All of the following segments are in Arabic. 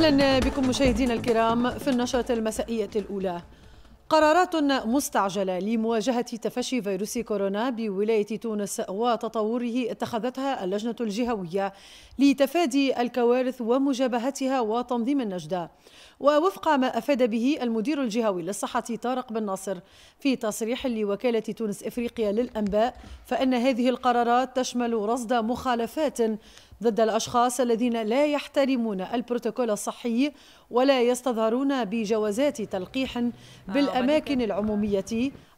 أهلا بكم مشاهدينا الكرام في النشرة المسائية الأولى قرارات مستعجلة لمواجهة تفشي فيروس كورونا بولاية تونس وتطوره اتخذتها اللجنة الجهوية لتفادي الكوارث ومجابهتها وتنظيم النجدة ووفق ما أفاد به المدير الجهوي للصحة طارق بن ناصر في تصريح لوكالة تونس إفريقيا للأنباء فإن هذه القرارات تشمل رصد مخالفات ضد الأشخاص الذين لا يحترمون البروتوكول الصحي ولا يستظهرون بجوازات تلقيح آه، بالأماكن العمومية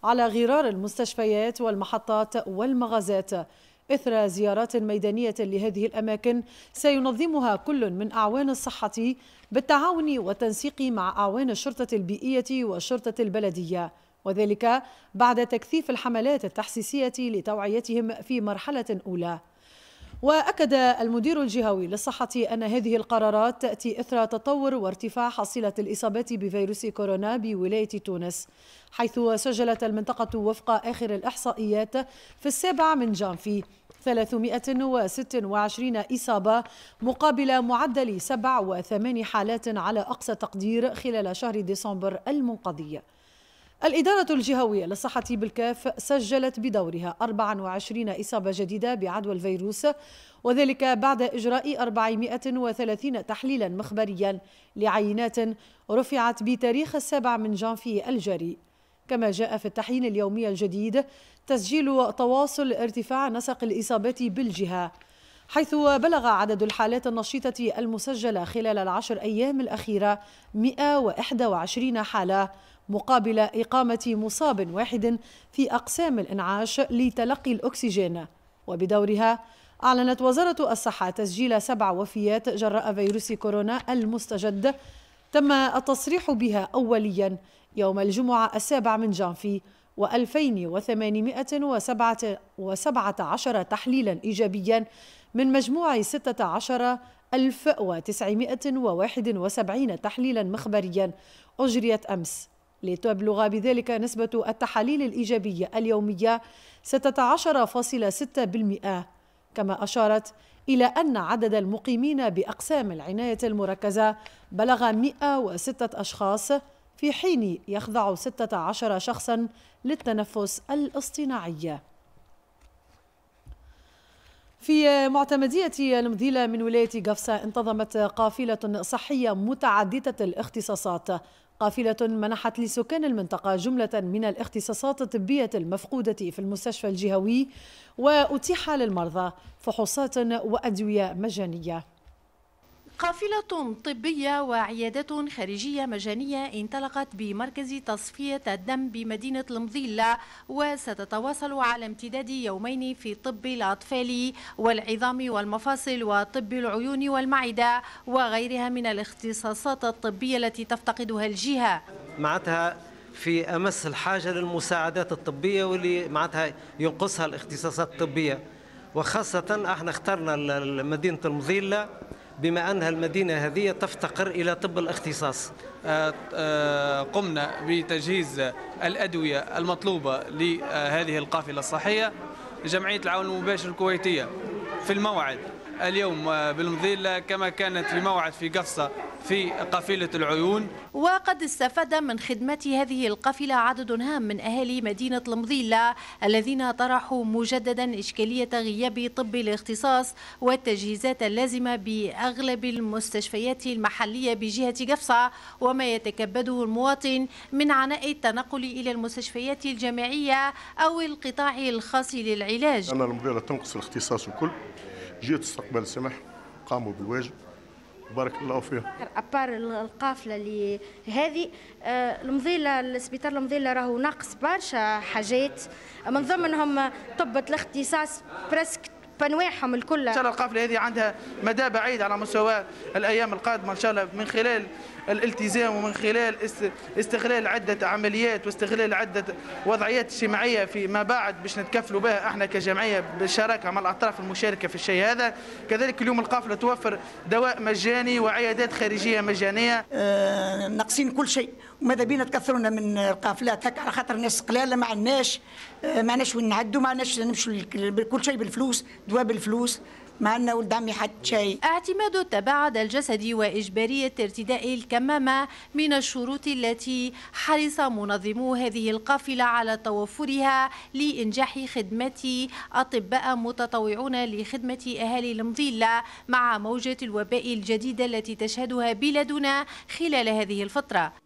على غرار المستشفيات والمحطات والمغازات إثر زيارات ميدانية لهذه الأماكن سينظمها كل من أعوان الصحة بالتعاون والتنسيق مع أعوان الشرطة البيئية والشرطة البلدية وذلك بعد تكثيف الحملات التحسيسية لتوعيتهم في مرحلة أولى وأكد المدير الجهوي للصحة أن هذه القرارات تأتي إثر تطور وارتفاع حصيلة الإصابات بفيروس كورونا بولاية تونس حيث سجلت المنطقة وفق آخر الإحصائيات في السابع من جانفي 326 إصابة مقابل معدل 7 وثمان حالات على أقصى تقدير خلال شهر ديسمبر المنقضي الإدارة الجهوية للصحة بالكاف سجلت بدورها 24 إصابة جديدة بعدوى الفيروس وذلك بعد إجراء 430 تحليلا مخبريا لعينات رفعت بتاريخ السابع من جانفي الجاري كما جاء في التحيين اليومي الجديد تسجيل تواصل ارتفاع نسق الإصابات بالجهة حيث بلغ عدد الحالات النشيطة المسجلة خلال العشر أيام الأخيرة 121 حالة مقابل إقامة مصاب واحد في أقسام الإنعاش لتلقي الأكسجين وبدورها أعلنت وزارة الصحة تسجيل سبع وفيات جراء فيروس كورونا المستجد تم التصريح بها أوليا يوم الجمعة السابع من جانفي و2817 تحليلا إيجابيا من مجموع 16971 تحليلا مخبريا أجريت أمس لتبلغ بذلك نسبة التحاليل الإيجابية اليومية 16.6% كما أشارت إلى أن عدد المقيمين بأقسام العناية المركزة بلغ 106 أشخاص في حين يخضع 16 شخصا للتنفس الاصطناعي في معتمدية المذيلة من ولاية قفصة انتظمت قافلة صحية متعددة الاختصاصات قافلة منحت لسكان المنطقة جملة من الاختصاصات الطبية المفقودة في المستشفى الجهوي وأتيح للمرضى فحوصات وأدوية مجانية قافلة طبية وعيادات خارجية مجانية انطلقت بمركز تصفية الدم بمدينة المظلة وستتواصل على امتداد يومين في طب الأطفال والعظام والمفاصل وطب العيون والمعدة وغيرها من الاختصاصات الطبية التي تفتقدها الجهة معناتها في أمس الحاجة للمساعدات الطبية واللي معناتها ينقصها الاختصاصات الطبية وخاصة احنا اخترنا مدينة المظلة بما أنها المدينة هذه تفتقر إلى طب الاختصاص آه، آه، قمنا بتجهيز الأدوية المطلوبة لهذه القافلة الصحية جمعية العون المباشر الكويتية في الموعد اليوم آه، بالمظله كما كانت في موعد في قفصة في قفيله العيون وقد استفاد من خدمه هذه القافلة عدد هام من أهالي مدينة المضيلة الذين طرحوا مجددا إشكالية غياب طب الاختصاص والتجهيزات اللازمة بأغلب المستشفيات المحلية بجهة قفصة وما يتكبده المواطن من عناء التنقل إلى المستشفيات الجامعية أو القطاع الخاص للعلاج أنا المضيلة تنقص الاختصاص الكل جيت استقبل السمح قاموا بالواجب بارك الله فيهم ابار القافله اللي هذه آه، المظيله السبيطار المظيله راهو ناقص برشا حاجات من ضمنهم طبة الاختصاص برسك بانواعهم الكل ان شاء الله القافله هذه عندها مدى بعيد على مستوى الايام القادمه ان شاء الله من خلال الالتزام ومن خلال استغلال عده عمليات واستغلال عده وضعيات اجتماعيه فيما بعد باش نتكفلوا بها احنا كجمعيه بالشراكه مع الاطراف المشاركه في الشيء هذا كذلك اليوم القافله توفر دواء مجاني وعيادات خارجيه مجانيه آه ناقصين كل شيء ماذا بينا تكثرونا من القافلات هكا على خاطر الناس قلاله ما عندناش آه، ما عندناش وين نعدوا ما عندناش نمشوا كل شيء بالفلوس دواء بالفلوس ما عندنا ولد عمي حتى شيء اعتماد التباعد الجسدي وإجبارية ارتداء الكمامة من الشروط التي حرص منظمو هذه القافلة على توفرها لإنجاح خدمة أطباء متطوعون لخدمة أهالي المضيلة مع موجة الوباء الجديدة التي تشهدها بلادنا خلال هذه الفترة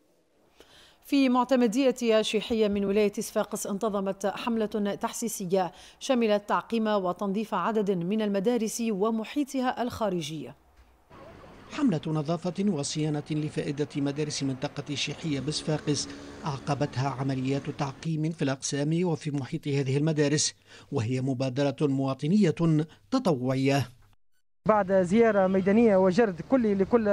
في معتمدية شيحية من ولاية صفاقس انتظمت حملة تحسيسية شملت تعقيم وتنظيف عدد من المدارس ومحيطها الخارجي حملة نظافة وصيانة لفائدة مدارس منطقة الشيحية بصفاقس أعقبتها عمليات تعقيم في الأقسام وفي محيط هذه المدارس وهي مبادرة مواطنية تطوعية بعد زياره ميدانيه وجرد كلي لكل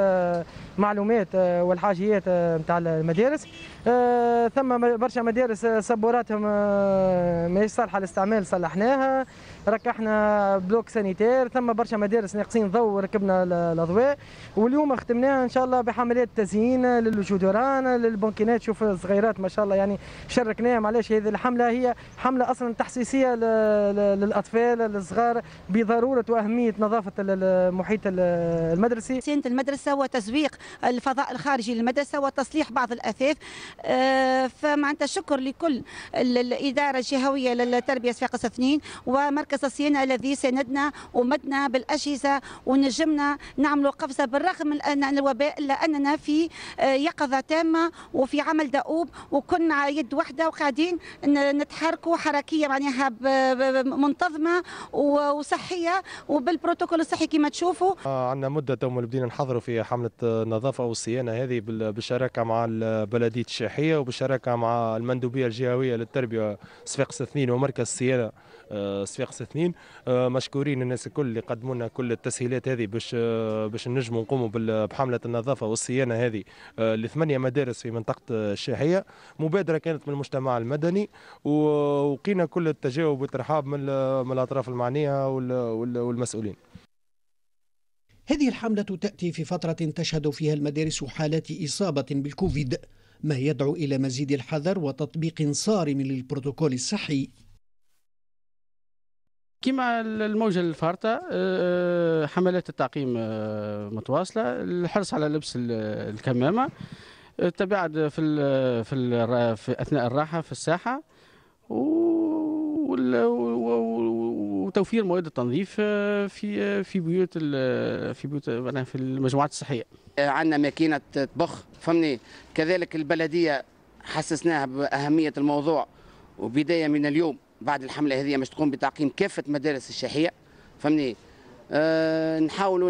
معلومات آه، والحاجيات نتاع آه، المدارس آه، ثم برشا مدارس صبوراتهم ماهيش صالحه للاستعمال صلحناها ركحنا بلوك سانيتير ثم برشا مدارس ناقصين ضوء وركبنا الاضواء واليوم ختمناها ان شاء الله بحملات تزيين للجدران للبنكينات شوف الصغيرات ما شاء الله يعني شركناهم علاش هذه الحمله هي حمله اصلا تحسيسيه للاطفال الصغار بضروره واهميه نظافه المحيط المدرسي سنه المدرسه وتزويق الفضاء الخارجي للمدرسه وتصليح بعض الاثاث آه، فمعناتها شكر لكل الاداره الجهويه للتربيه صفاقس اثنين ومركز القصصيين الذي ساندنا ومدنا بالاجهزه ونجمنا نعملوا قفزه بالرغم من ان الوباء الا اننا في آه، يقظه تامه وفي عمل دؤوب وكنا يد واحده وقاعدين نتحركوا حركيه معناها منتظمه وصحيه وبالبروتوكول الصحي كما تشوفوا آه، عندنا مده تو بدينا نحضروا في حمله النظافه والصيانه هذه بالشراكه مع بلديه الشاحيه وبالشراكه مع المندوبيه الجهويه للتربيه صفاقس اثنين ومركز الصيانه صفاقس آه، اثنين آه، مشكورين الناس الكل اللي قدموا لنا كل التسهيلات هذه باش آه، باش نجموا نقوموا بحمله النظافه والصيانه هذه لثمانيه مدارس في منطقه الشاحيه مبادره كانت من المجتمع المدني ولقينا كل التجاوب والترحاب من من الاطراف المعنيه والمسؤولين هذه الحملة تأتي في فترة تشهد فيها المدارس حالات إصابة بالكوفيد ما يدعو إلى مزيد الحذر وتطبيق صارم للبروتوكول الصحي كما الموجه الفارطه آه، آه، حملات التعقيم آه، متواصله الحرص على لبس الكمامه التباعد في في, في اثناء الراحه في الساحه وتوفير مواد التنظيف في في بيوت في بيوت في المجموعات الصحيه عندنا ماكينه طبخ فهمني كذلك البلديه حسسناها باهميه الموضوع وبدايه من اليوم بعد الحمله هذه مش تقوم بتعقيم كافه مدارس الشاحيه فهمني أه نحاولوا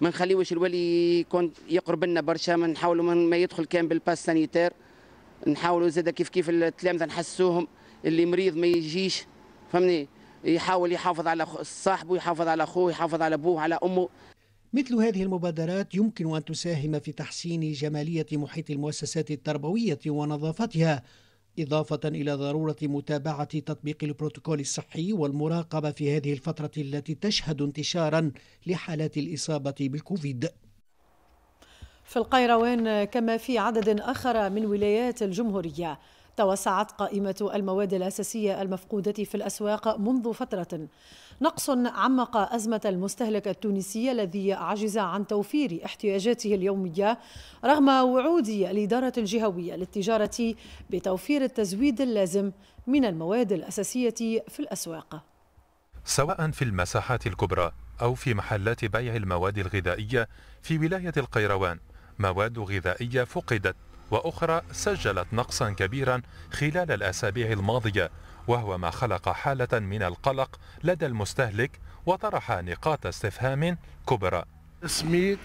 ما نخليوش الولي يكون يقرب لنا برشا ما نحاولوا ما يدخل كان بالباس سانيتير نحاولوا زاد كيف كيف التلامذه نحسوهم اللي مريض ما يجيش فهمني يحاول يحافظ على صاحبه يحافظ على اخوه يحافظ على ابوه على امه مثل هذه المبادرات يمكن أن تساهم في تحسين جمالية محيط المؤسسات التربوية ونظافتها إضافة إلى ضرورة متابعة تطبيق البروتوكول الصحي والمراقبة في هذه الفترة التي تشهد انتشارا لحالات الإصابة بالكوفيد في القيروان كما في عدد آخر من ولايات الجمهورية توسعت قائمة المواد الأساسية المفقودة في الأسواق منذ فترة نقص عمق أزمة المستهلك التونسي الذي عجز عن توفير احتياجاته اليومية رغم وعود الإدارة الجهوية للتجارة بتوفير التزويد اللازم من المواد الأساسية في الأسواق سواء في المساحات الكبرى أو في محلات بيع المواد الغذائية في ولاية القيروان مواد غذائية فقدت وأخرى سجلت نقصا كبيرا خلال الأسابيع الماضية وهو ما خلق حالة من القلق لدى المستهلك وطرح نقاط استفهام كبرى سميت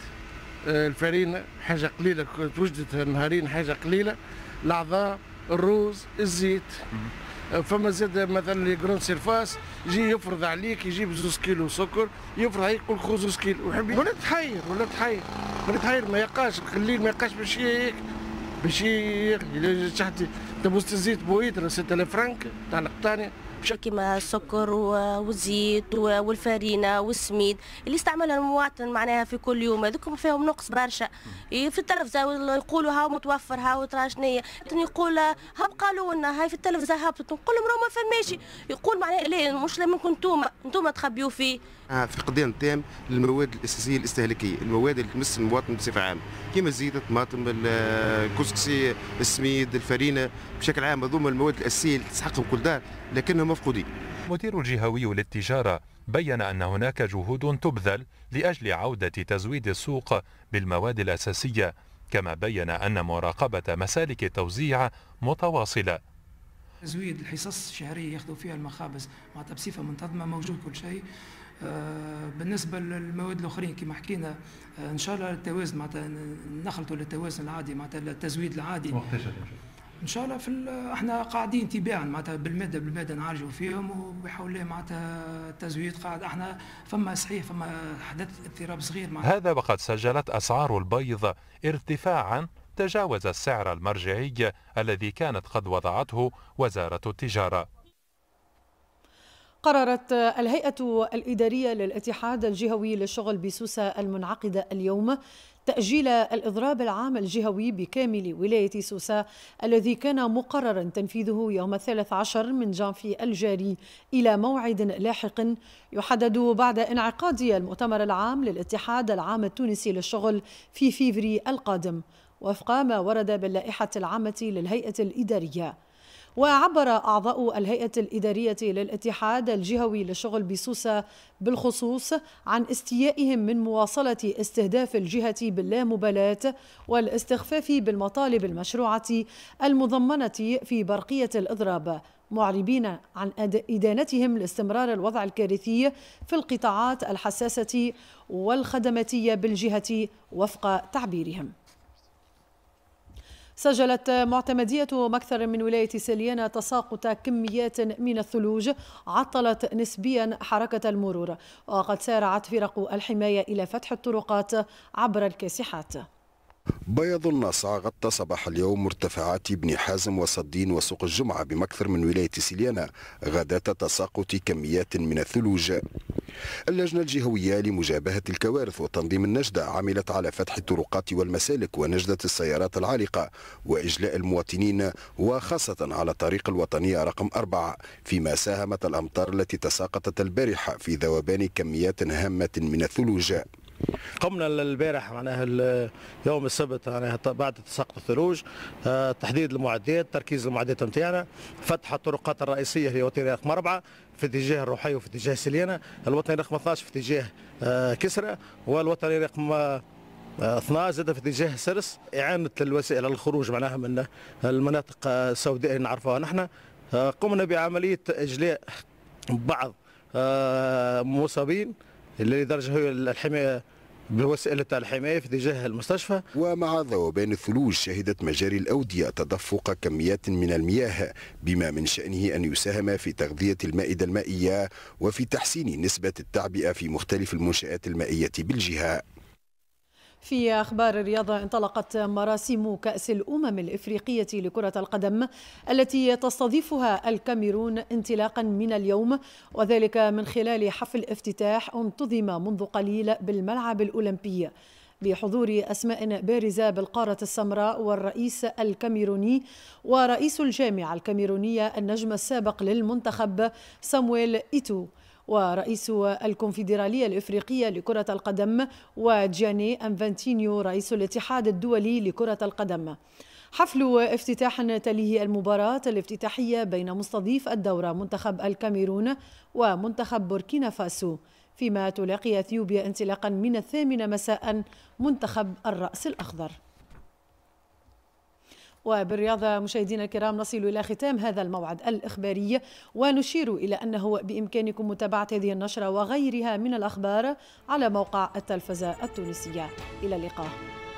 آه، الفرينة حاجة قليلة توجدت نهارين حاجة قليلة الأعضاء الروز الزيت آه، فما زاد مثلا لي جرون سيرفاس يجي يفرض عليك يجيب زوز كيلو سكر يفرض عليك يقول خذ زوز كيلو وحبي ولا تحير ولا تحير ولا تحير ما يقاش الليل ما يقاش باش هيك باش شحتي Te musite zit boit, se telefrank, tanakhtania. كما السكر والزيت والفرينه والسميد اللي يستعملها المواطن معناها في كل يوم هذوكم فيهم نقص برشا إيه، في التلفزه يقولوا هاو متوفر هاو ترى شنيا يقول ها قالوا لنا هاي في التلفزه هبطت نقول لهم ما فماشي يقول معناها لا مش منكم انتوما انتوما تخبيوا فيه آه، فقدان تام للمواد الاساسيه الاستهلاكيه المواد اللي تمس المواطن بصفه عامه كما الزيت الطماطم الكسكسي السميد الفرينه بشكل عام هذوما المواد الاساسيه اللي تسحقهم كل دار لكنهم مفقودين المدير الجهوي للتجارة بين أن هناك جهود تبذل لأجل عودة تزويد السوق بالمواد الأساسية كما بين أن مراقبة مسالك التوزيع متواصلة تزويد الحصص الشهرية ياخذوا فيها المخابز معناتها بصفة منتظمة موجود كل شيء آه، بالنسبه للمواد الاخرين كما حكينا آه، ان شاء الله التوازن معناتها نخلطوا للتوازن العادي معناتها التزويد العادي وقتاش ان شاء الله في احنا قاعدين تباعا معناتها بالماده بالماده نعالجوا فيهم وبحول الله معناتها التزويد قاعد احنا فما صحيح فما حدث اضطراب صغير معناتها هذا وقد سجلت اسعار البيض ارتفاعا تجاوز السعر المرجعي الذي كانت قد وضعته وزاره التجاره قررت الهيئة الإدارية للاتحاد الجهوي للشغل بسوسة المنعقدة اليوم تأجيل الإضراب العام الجهوي بكامل ولاية سوسة الذي كان مقررا تنفيذه يوم الثالث عشر من جانفي الجاري إلى موعد لاحق يحدد بعد انعقاد المؤتمر العام للاتحاد العام التونسي للشغل في فيفري القادم وفق ما ورد باللائحة العامة للهيئة الإدارية وعبر أعضاء الهيئة الإدارية للاتحاد الجهوي للشغل بسوسة بالخصوص عن استيائهم من مواصلة استهداف الجهة باللامبالاة والاستخفاف بالمطالب المشروعة المضمنة في برقية الإضراب معربين عن إدانتهم لاستمرار الوضع الكارثي في القطاعات الحساسة والخدماتية بالجهة وفق تعبيرهم سجلت معتمدية مكثر من ولاية سليانة تساقط كميات من الثلوج عطلت نسبيا حركة المرور وقد سارعت فرق الحماية إلى فتح الطرقات عبر الكاسحات بيض ناصع غطى صباح اليوم مرتفعات ابن حازم وصدين وسوق الجمعة بمكثر من ولاية سليانة غدا تساقط كميات من الثلوج اللجنة الجهوية لمجابهة الكوارث وتنظيم النجدة عملت على فتح الطرقات والمسالك ونجدة السيارات العالقة وإجلاء المواطنين وخاصة على الطريق الوطنية رقم أربعة فيما ساهمت الأمطار التي تساقطت البارحة في ذوبان كميات هامة من الثلوج قمنا البارح معناها يوم السبت معناها بعد تساقط الثلوج آه، تحديد المعدات تركيز المعدات نتاعنا فتح الطرقات الرئيسيه اللي وطنيه رقم اربعه في اتجاه الروحي وفي اتجاه سليانه الوطني رقم 12 في اتجاه آه، كسرى والوطني رقم 12 آه، زاد في اتجاه سرس اعانه الوسائل الخروج معناها من المناطق السوداء اللي نعرفوها نحن قمنا بعمليه اجلاء بعض مصابين لدرجه هو الحمايه بوسائل الحماية في اتجاه المستشفى ومع ذوبان الثلوج شهدت مجاري الأودية تدفق كميات من المياه بما من شأنه أن يساهم في تغذية المائدة المائية وفي تحسين نسبة التعبئة في مختلف المنشآت المائية بالجهة في أخبار الرياضة انطلقت مراسم كأس الأمم الإفريقية لكرة القدم التي تستضيفها الكاميرون انطلاقا من اليوم وذلك من خلال حفل افتتاح انتظم منذ قليل بالملعب الأولمبي بحضور أسماء بارزة بالقارة السمراء والرئيس الكاميروني ورئيس الجامعة الكاميرونية النجم السابق للمنتخب سامويل إيتو ورئيس الكونفدرالية الإفريقية لكرة القدم وجاني أنفانتينيو رئيس الاتحاد الدولي لكرة القدم حفل افتتاح تليه المباراة الافتتاحية بين مستضيف الدورة منتخب الكاميرون ومنتخب بوركينا فاسو فيما تلاقي اثيوبيا انطلاقا من الثامنة مساء منتخب الرأس الأخضر وبالرياضة مشاهدينا الكرام نصل إلى ختام هذا الموعد الإخباري ونشير إلى أنه بإمكانكم متابعة هذه النشرة وغيرها من الأخبار على موقع التلفزة التونسية إلى اللقاء